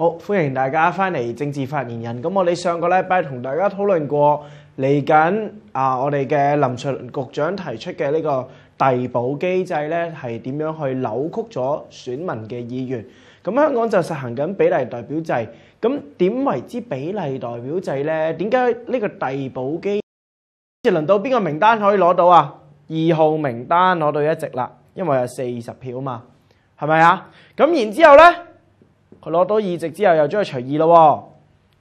好，歡迎大家翻嚟政治發言人。咁我哋上個禮拜同大家討論過，嚟緊啊，我哋嘅林卓倫局長提出嘅呢個遞補機制咧，係點樣去扭曲咗選民嘅意願？咁香港就實行緊比例代表制，咁點為之比例代表制咧？點解呢個遞補機？即輪到邊個名單可以攞到啊？二號名單攞到一席啦，因為有四十票嘛，係咪啊？咁然之後咧？佢攞到二席之後，又將佢除二咯，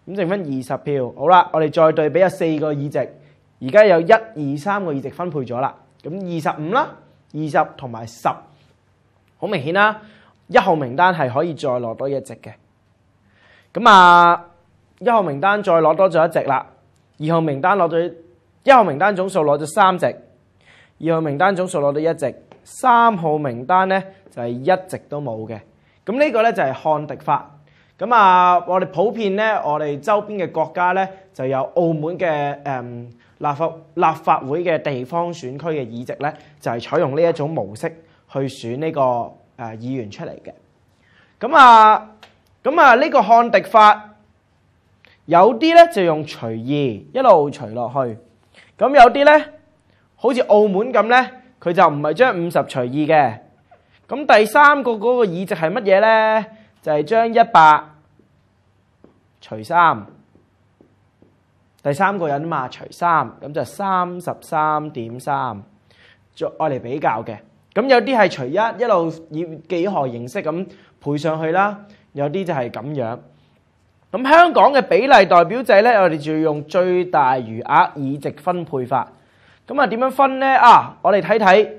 咁剩翻二十票。好啦，我哋再對比下四個二席，而家有一二三個二席分配咗啦。咁二十五啦，二十同埋十，好明顯啦。一號名單係可以再攞多一席嘅。咁啊，一號名單再攞多咗一席啦。二號名單攞到，一號名單總數攞咗三席，二號名單總數攞到一席，三號名單咧就係一席都冇嘅。咁呢個咧就係漢迪法。咁啊，我哋普遍咧，我哋周邊嘅國家咧，就有澳門嘅誒立法立法會嘅地方選區嘅議席咧，就係採用呢一種模式去選呢個誒議員出嚟嘅。咁啊，咁啊，呢個漢迪法有啲咧就用隨意一路隨落去，咁有啲咧好似澳門咁咧，佢就唔係將五十隨意嘅。咁第三個嗰個議值係乜嘢咧？就係將一百除三，第三個人嘛除三，咁就三十三點三，再嚟比較嘅。咁有啲係除一，一路以幾何形式咁配上去啦。有啲就係咁樣。咁香港嘅比例代表制咧，我哋就要用最大餘額議值分配法。咁啊，點樣分咧？啊，我哋睇睇。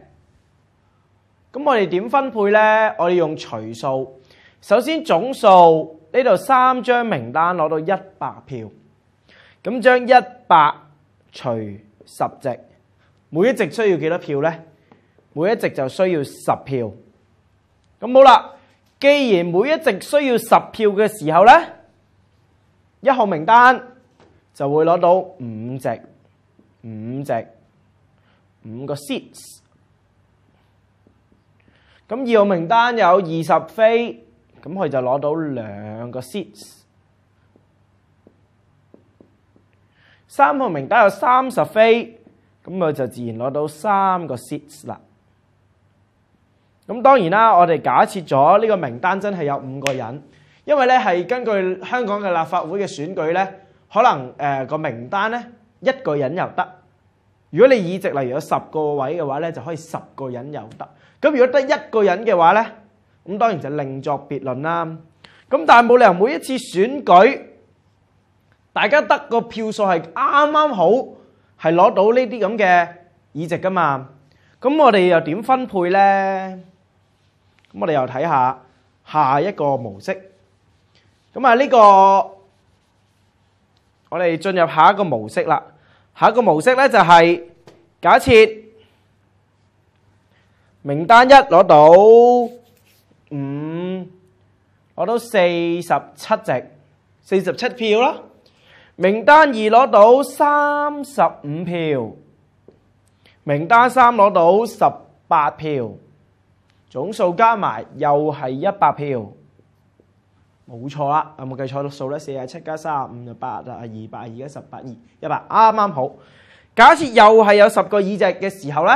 咁我哋點分配呢？我哋用除數。首先總數呢度三張名單攞到一百票，咁將一百除十值，每一值需要幾多票呢？每一值就需要十票。咁好啦，既然每一值需要十票嘅時候呢，一號名單就會攞到五值，五值，五個 seats。咁二號名單有二十飛，咁佢就攞到兩個 seats。三號名單有三十飛，咁佢就自然攞到三個 seats 啦。咁當然啦，我哋假設咗呢個名單真係有五個人，因為咧係根據香港嘅立法會嘅選舉咧，可能誒個名單咧一個人又得。如果你議席例如有十個位嘅話咧，就可以十個人又得。咁如果得一個人嘅話咧，咁當然就另作別論啦。咁但係冇理由每一次選舉，大家得個票數係啱啱好，係攞到呢啲咁嘅議席噶嘛？咁我哋又點分配咧？咁我哋又睇下下一個模式。咁啊，呢個我哋進入下一個模式啦。下一個模式咧就係假設。名單一攞到五，攞到四十七席，四十七票啦。名單二攞到三十五票，名單三攞到十八票，總數加埋又係一百票，冇錯啦。有冇計錯數咧？四十七加三十五就八啊，二百二加十八二一百，啱啱好。假設又係有十個議席嘅時候咧？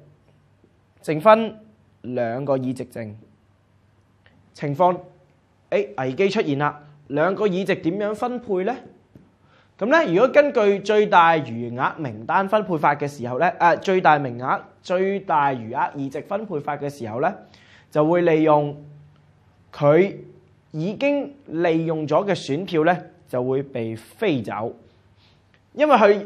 剩分兩個議席剩，情況誒危機出現啦！兩個議席點樣分配呢？咁咧，如果根據最大餘額名單分配法嘅時候咧，誒最大名額、最大餘額議席分配法嘅時候咧，就會利用佢已經利用咗嘅選票咧，就會被飛走，因為佢。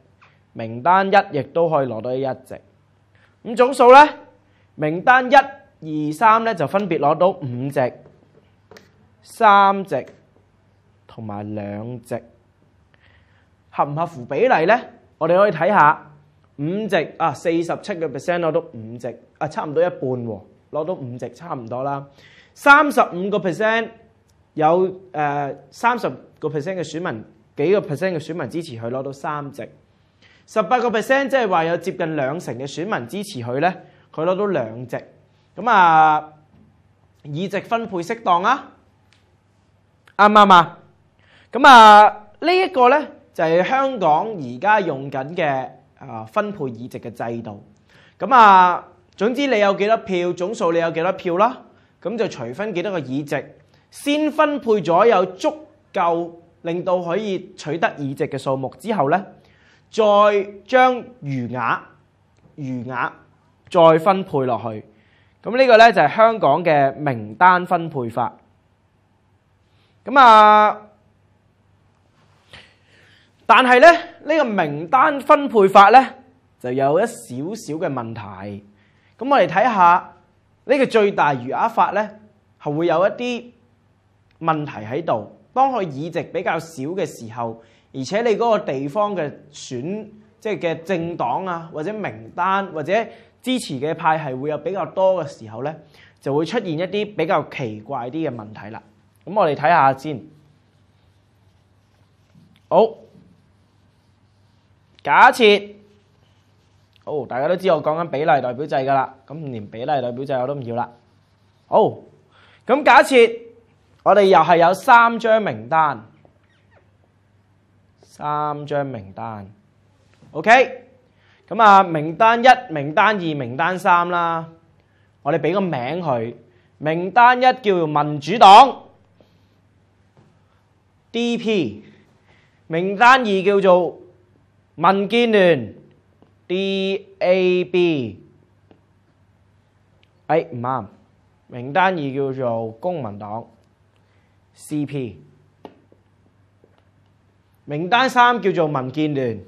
名單一亦都可以攞到一席，咁总數咧，名單一、二、三咧就分別攞到五席、三席同埋兩席，合唔合乎比例咧？我哋可以睇下五席啊，四十七個 percent 攞到五席啊，差唔多一半喎，攞到五席差唔多啦。三十五個 percent 有誒三十個 percent 嘅選民幾個 percent 嘅選民支持佢攞到三席。十八個 percent，即係話有接近兩成嘅選民支持佢咧，佢攞到兩席。咁啊，議席分配適當啊，啱唔啱啊？咁啊，呢一個咧就係香港而家用緊嘅啊分配議席嘅制度。咁啊，總之你有幾多票總數，你有幾多票啦？咁就除分幾多個議席，先分配咗有足夠令到可以取得議席嘅數目之後咧。再將餘額餘額再分配落去，咁呢個咧就係香港嘅名單分配法。咁啊，但係咧呢個名單分配法咧就有一少少嘅問題。咁我哋睇下呢個最大餘額法咧係會有一啲問題喺度。當佢議席比較少嘅時候，而且你嗰個地方嘅選即系嘅政黨啊，或者名單或者支持嘅派系會有比較多嘅時候咧，就會出現一啲比較奇怪啲嘅問題啦。咁我哋睇下先。好，假設，好大家都知我講緊比例代表制噶啦，咁連比例代表制我都唔要啦。好，咁假設。我哋又係有三張名單，三張名單，OK。咁啊，名單一、名單二、名單三啦。我哋俾個名佢，名單一叫做民主黨 （DP），名單二叫做民建聯 （DAB）。哎，唔啱，名單二叫做公民黨。C.P. 名单三叫做民建联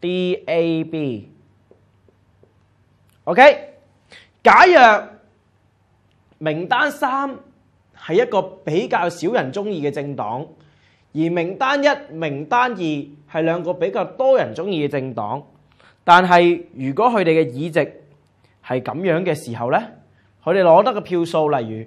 ，D.A.B. OK。假若名单三系一个比较少人中意嘅政党，而名单一、名单二系两个比较多人中意嘅政党，但系如果佢哋嘅议席系咁样嘅时候咧，佢哋攞得嘅票数，例如。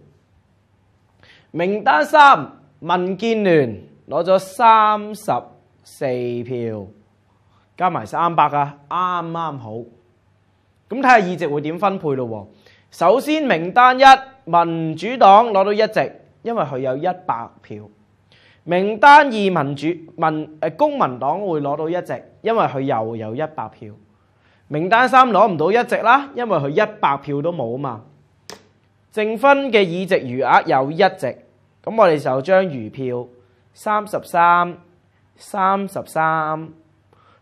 名单三民建联攞咗三十四票，加埋三百啊，啱啱好？咁睇下议席会点分配咯。首先，名单一民主党攞到一席，因为佢有一百票。名单二民主民诶公民党会攞到一席，因为佢又有一百票。名单三攞唔到一席啦，因为佢一百票都冇啊嘛。剩分嘅議席余额有一席，咁我哋就将余票三十三、三十三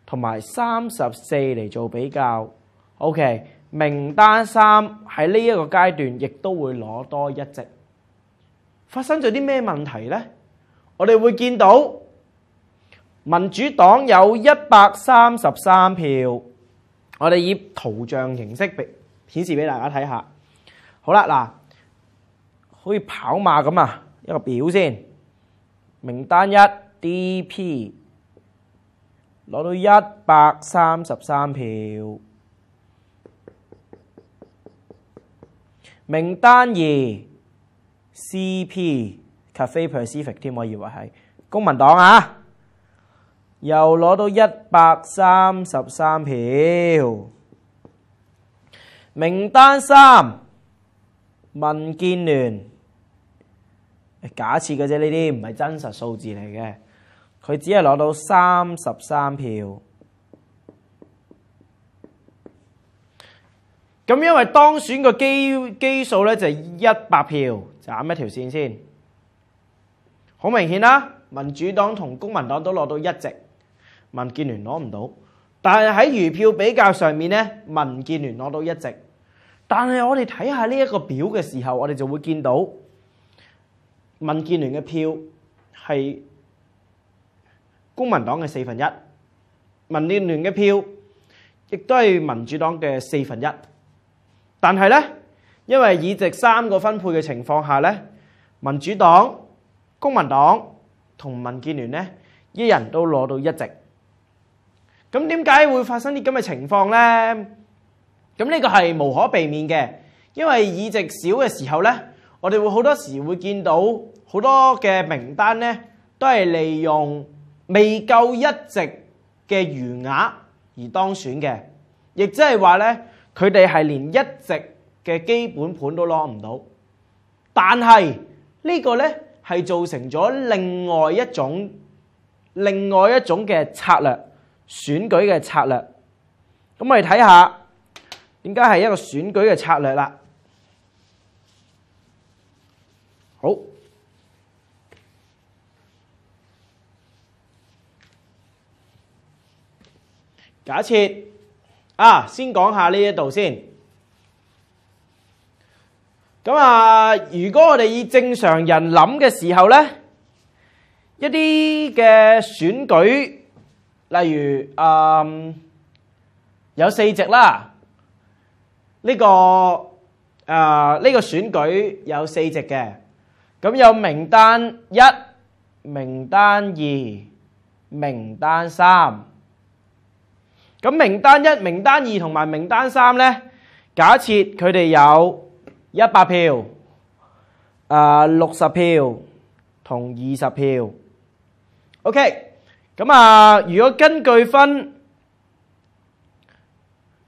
同埋三十四嚟做比较。O K，名单三喺呢一个阶段亦都会攞多一席。发生咗啲咩问题呢？我哋会见到民主党有一百三十三票，我哋以图像形式俾显示俾大家睇下。好啦，嗱。可以跑马咁啊！一个表先，名单一 D.P. 攞到一百三十三票，名单二 C.P. Cafe Pacific 添，我以为系公民党啊，又攞到一百三十三票，名单三。民建联假设嘅啫，呢啲唔係真实数字嚟嘅，佢只係攞到三十三票。咁因为当选个基基数咧就一百票，斩一条线先。好明显啦，民主党同公民党都攞到一席，民建联攞唔到，但係喺余票比较上面咧，民建联攞到一席。但系我哋睇下呢一個表嘅時候，我哋就會見到民建聯嘅票係公民黨嘅四分一，民建聯嘅票亦都係民主黨嘅四分一。但係呢，因為以值三個分配嘅情況下呢，民主黨、公民黨同民建聯呢，一人都攞到一值。咁點解會發生啲咁嘅情況呢？咁呢個係無可避免嘅，因為議席少嘅時候呢，我哋會好多時會見到好多嘅名單呢，都係利用未夠一席嘅餘額而當選嘅，亦即係話呢，佢哋係連一席嘅基本盤都攞唔到。但係呢個呢，係造成咗另外一種另外一種嘅策略，選舉嘅策略。咁我哋睇下。而家系一个选举嘅策略啦。好，假设啊，先讲下呢一度先。咁啊，如果我哋以正常人谂嘅时候咧，一啲嘅选举，例如嗯，有四席啦。呢個誒呢個選舉有四席嘅，咁有名單一、名單二、名單三。咁名單一、名單二同埋名單三咧，假設佢哋有一百票、誒六十票同二十票。OK，咁啊，如果根據分？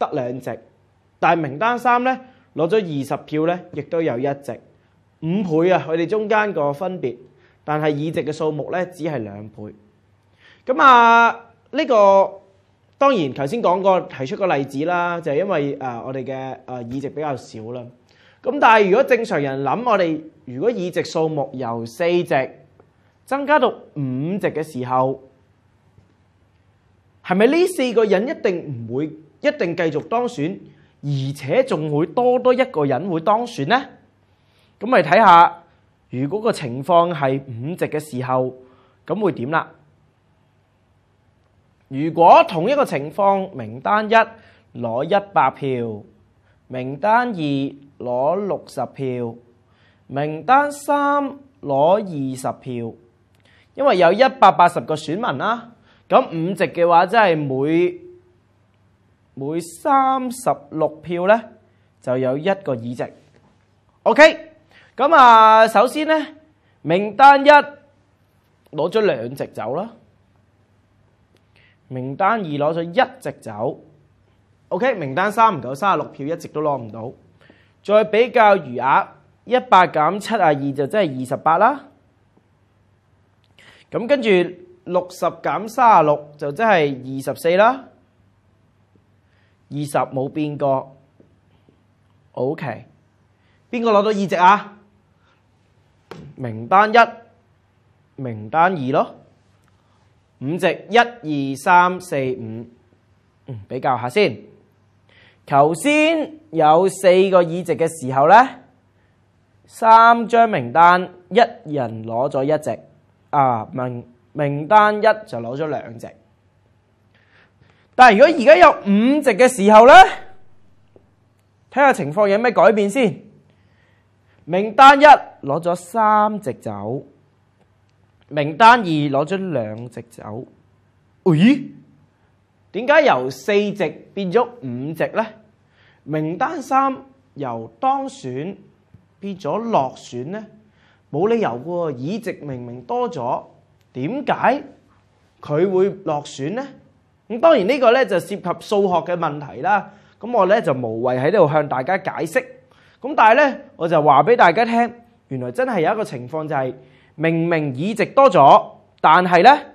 得兩席，但係名單三咧攞咗二十票咧，亦都有一席，五倍啊！佢哋中間個分別，但係議席嘅數目咧只係兩倍。咁啊，呢個當然頭先講過提出個例子啦，就係因為誒我哋嘅誒議席比較少啦。咁但係如果正常人諗，我哋如果議席數目由四席增加到五席嘅時候，係咪呢四個人一定唔會？一定繼續當選，而且仲會多多一個人會當選呢？咁咪睇下，如果個情況係五席嘅時候，咁會點啦？如果同一個情況，名單一攞一百票，名單二攞六十票，名單三攞二十票，因為有一百八十個選民啦。咁五席嘅話，即係每每三十六票咧就有一個議席。OK，咁啊，首先咧，名單一攞咗兩席走啦，名單二攞咗一席走。OK，名單三唔夠三十六票，一直都攞唔到。再比較餘額，一百減七啊二就真係二十八啦。咁跟住六十減三啊六就真係二十四啦。二十冇变过。o k 邊個攞到二席啊？名單一、名單二咯。五席一二三四五，嗯，比較下先。頭先有四個二席嘅時候咧，三張名單一人攞咗一席，啊名名單一就攞咗兩席。但系如果而家有五席嘅时候咧，睇下情况有咩改变先。名单一攞咗三只酒，名单二攞咗两只酒。咦？点解由四席变咗五席咧？名单三由当选变咗落选咧？冇理由噶喎，议席明明多咗，点解佢会落选咧？咁當然呢個咧就涉及數學嘅問題啦。咁我咧就無謂喺度向大家解釋。咁但系咧，我就話俾大家聽，原來真係有一個情況就係明明議席多咗，但係咧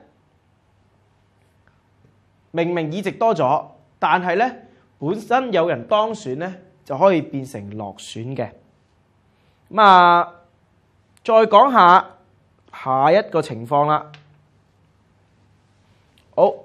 明明議席多咗，但係咧本身有人當選咧就可以變成落選嘅。咁啊，再講下下一個情況啦。好。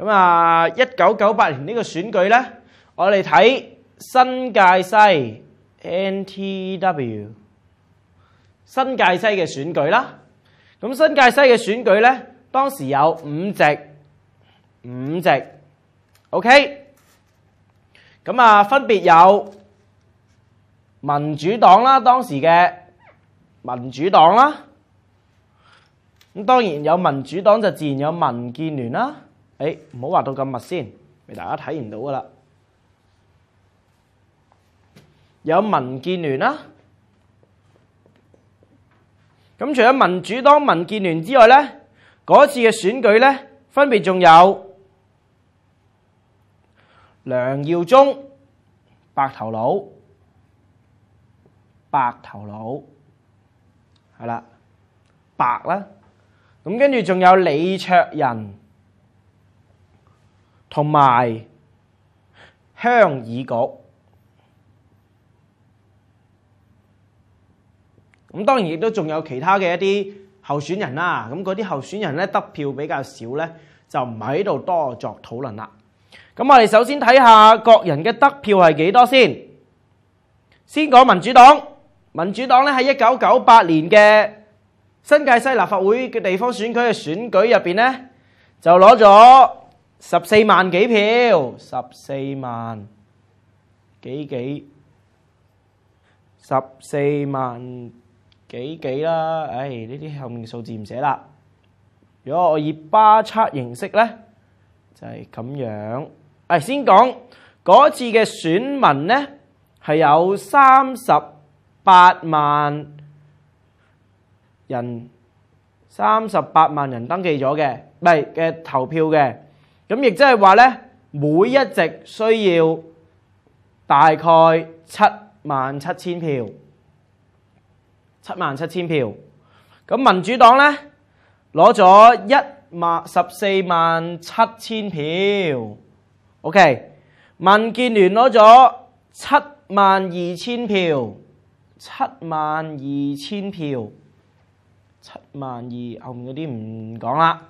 咁啊，一九九八年呢个选举咧，我哋睇新界西 NTW 新界西嘅选举啦。咁新界西嘅选举咧，当时有五席，五席。OK，咁啊，分别有民主党啦，当时嘅民主党啦。咁当然有民主党，就自然有民建联啦。诶，唔好话到咁密先，俾大家睇唔到噶啦。有民建联啦，咁除咗民主党、民建联之外咧，嗰次嘅选举咧，分别仲有梁耀忠、白头佬、白头佬，系啦，白啦，咁跟住仲有李卓仁。同埋香耳局，咁當然亦都仲有其他嘅一啲候選人啦。咁嗰啲候選人咧得票比較少咧，就唔喺度多作討論啦。咁我哋首先睇下各人嘅得票係幾多先。先講民主黨，民主黨咧喺一九九八年嘅新界西立法會嘅地方選區嘅選舉入邊咧，就攞咗。十四萬幾票，十四萬幾幾，十四萬幾幾啦。唉，呢啲後面數字唔寫啦。如果我以巴测形式咧，就係咁樣。誒，先講嗰次嘅選民咧，係有三十八萬人，三十八萬人登記咗嘅，唔係嘅投票嘅。咁亦即係話咧，每一席需要大概七萬七千票，七萬七千票。咁民主黨咧攞咗一萬十四萬七千票，OK。民建聯攞咗七萬二千票，七萬二千票，七萬二後面嗰啲唔講啦。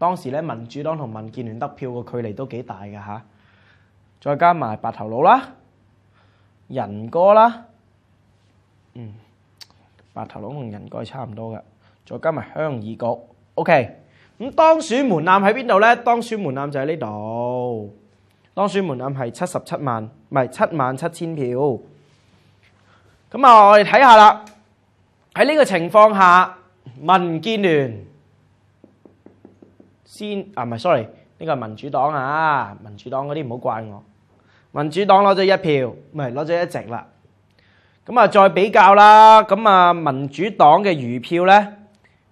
當時咧，民主黨同民建聯得票個距離都幾大嘅吓，再加埋白頭佬啦、人哥啦，嗯，白頭佬同人哥差唔多嘅，再加埋鄉議局。OK，咁當選門檻喺邊度咧？當選門檻就喺呢度，當選門檻係七十七萬，唔係七萬七千票。咁啊，我哋睇下啦，喺呢個情況下，民建聯。先啊，唔係，sorry，呢個民主黨啊，民主黨嗰啲唔好怪我。民主黨攞咗一票，唔係攞咗一席啦。咁啊，再比較啦，咁啊，民主黨嘅餘票咧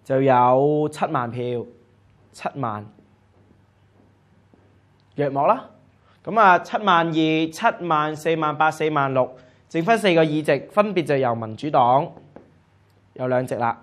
就有七萬票，七萬，若莫啦。咁啊，七萬二、七萬、四萬八、四萬六，剩翻四個議席，分別就由民主黨有兩席啦。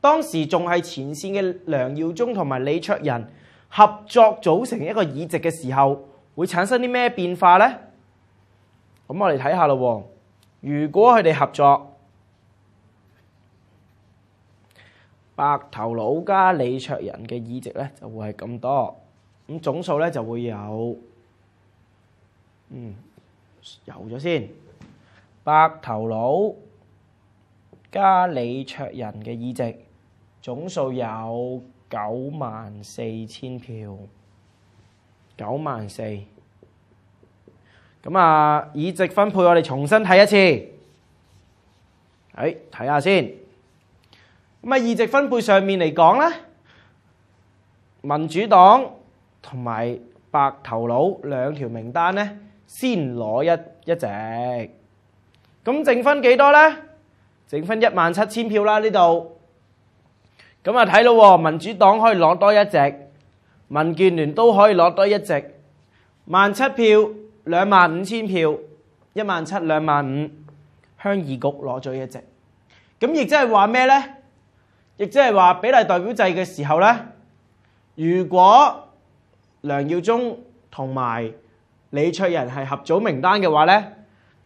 當時仲係前線嘅梁耀忠同埋李卓仁合作組成一個議席嘅時候，會產生啲咩變化咧？咁我哋睇下咯。如果佢哋合作，白頭佬加李卓仁嘅議席咧就會係咁多，咁總數咧就會有，嗯，有咗先。白頭佬加李卓仁嘅議席。總數有九萬四千票，九萬四。咁啊，議席分配我哋重新睇一次。誒，睇下先。咁啊，議席分配上面嚟講咧，民主黨同埋白頭佬兩條名單咧，先攞一一席。咁剩分幾多咧？剩分一萬七千票啦，呢度。咁啊，睇咯，民主黨可以攞多一席，民建聯都可以攞多一席，萬七票，兩萬五千票，一萬七兩萬五，鄉議局攞咗一席。咁亦即係話咩呢？亦即係話比例代表制嘅時候呢，如果梁耀忠同埋李卓人係合組名單嘅話呢，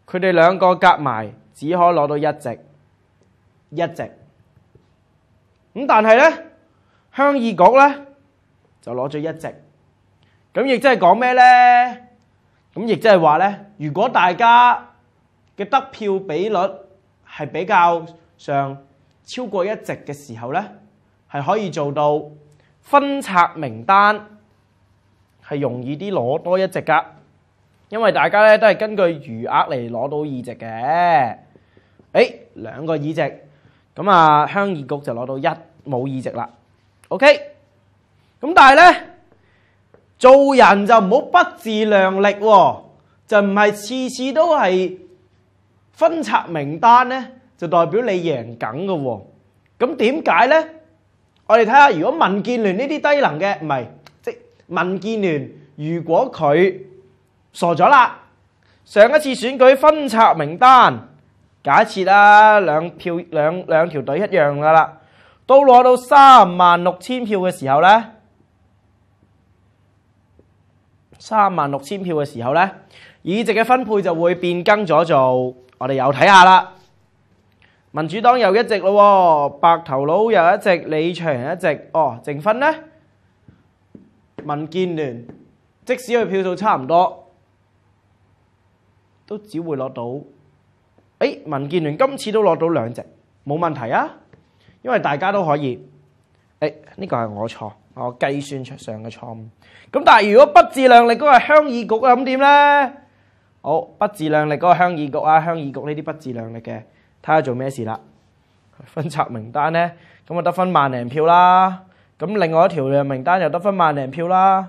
佢哋兩個夾埋只可攞到一席，一席。咁但系咧，鄉議局咧就攞咗一席，咁亦即係講咩咧？咁亦即係話咧，如果大家嘅得票比率係比較上超過一席嘅時候咧，係可以做到分拆名單係容易啲攞多一席噶，因為大家咧都係根據餘額嚟攞到议席嘅，诶，兩個議席。咁啊，鄉議局就攞到一冇議席啦。OK，咁但系咧，做人就唔好不自量力，就唔系次次都系分拆名單咧，就代表你贏緊嘅。咁點解咧？我哋睇下，如果民建聯呢啲低能嘅，唔系即民建聯，如果佢傻咗啦，上一次選舉分拆名單。假设啦，两票两两条队一样噶啦，都攞到三万六千票嘅时候咧，三万六千票嘅时候咧，议席嘅分配就会变更咗做。我哋又睇下啦，民主党又一席咯，白头佬又一席，李长一席。哦，剩分咧，民建联即使佢票数差唔多，都只会攞到。诶，民建联今次都攞到两席，冇问题啊，因为大家都可以。诶，呢个系我错，我计算出上嘅错误。咁但系如果不自量力嗰个乡议局啊，咁点咧？好，不自量力嗰个乡议局啊，乡议局呢啲不自量力嘅，睇下做咩事啦。分拆名单咧，咁啊得分万零票啦。咁另外一条嘅名单又得分万零票啦。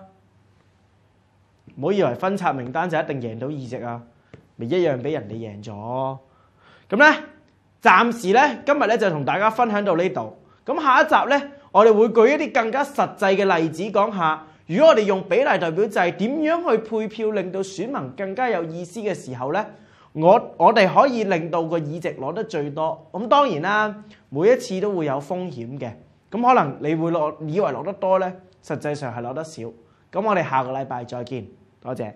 唔好以为分拆名单就一定赢到二席啊，咪一样俾人哋赢咗。咁咧，暫時咧，今日咧就同大家分享到呢度。咁下一集咧，我哋會舉一啲更加實際嘅例子講下，如果我哋用比例代表制點樣去配票，令到選民更加有意思嘅時候咧，我我哋可以令到個議席攞得最多。咁當然啦，每一次都會有風險嘅。咁可能你會落以為落得多咧，實際上係落得少。咁我哋下個禮拜再見，多謝。